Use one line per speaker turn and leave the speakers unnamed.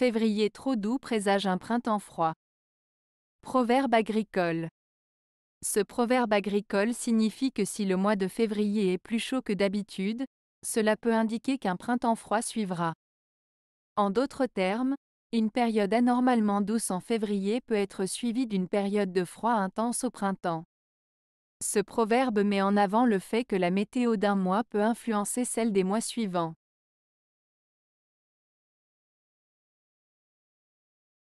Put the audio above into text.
Février trop doux présage un printemps froid. Proverbe agricole. Ce proverbe agricole signifie que si le mois de février est plus chaud que d'habitude, cela peut indiquer qu'un printemps froid suivra. En d'autres termes, une période anormalement douce en février peut être suivie d'une période de froid intense au printemps. Ce proverbe met en avant le fait que la météo d'un mois peut influencer celle des mois suivants.